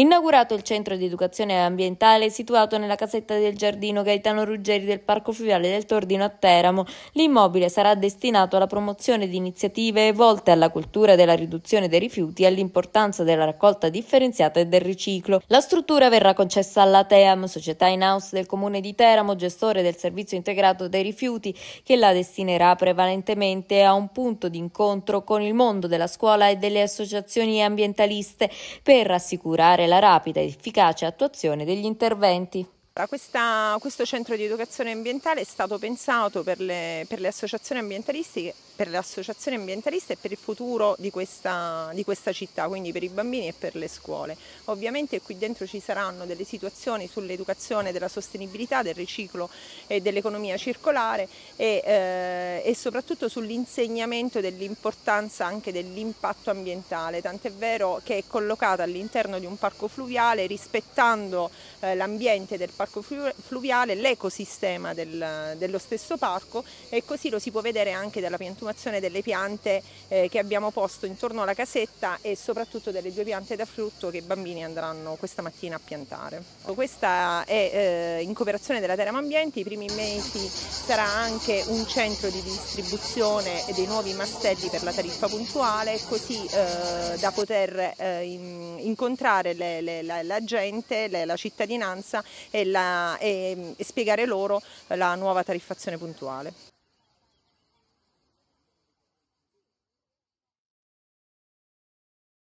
Inaugurato il centro di educazione ambientale situato nella casetta del giardino Gaetano Ruggeri del Parco Fluviale del Tordino a Teramo, l'immobile sarà destinato alla promozione di iniziative volte alla cultura della riduzione dei rifiuti e all'importanza della raccolta differenziata e del riciclo. La struttura verrà concessa alla TEAM, società in house del comune di Teramo, gestore del servizio integrato dei rifiuti, che la destinerà prevalentemente a un punto di incontro con il mondo della scuola e delle associazioni ambientaliste per assicurare la rapida ed efficace attuazione degli interventi. Questa, questo centro di educazione ambientale è stato pensato per le, per le associazioni ambientalistiche per le associazioni ambientaliste e per il futuro di questa, di questa città, quindi per i bambini e per le scuole. Ovviamente qui dentro ci saranno delle situazioni sull'educazione, della sostenibilità, del riciclo e dell'economia circolare e, eh, e soprattutto sull'insegnamento dell'importanza anche dell'impatto ambientale, tant'è vero che è collocata all'interno di un parco fluviale rispettando eh, l'ambiente del parco fluviale, l'ecosistema del, dello stesso parco e così lo si può vedere anche dalla piantumazione continuazione delle piante eh, che abbiamo posto intorno alla casetta e soprattutto delle due piante da frutto che i bambini andranno questa mattina a piantare. Questa è eh, in cooperazione della Terra Ambiente, i primi mesi sarà anche un centro di distribuzione dei nuovi mastelli per la tariffa puntuale, così eh, da poter eh, in, incontrare le, le, la, la, gente, le, la cittadinanza e, la, e, mm, e spiegare loro la nuova tariffazione puntuale.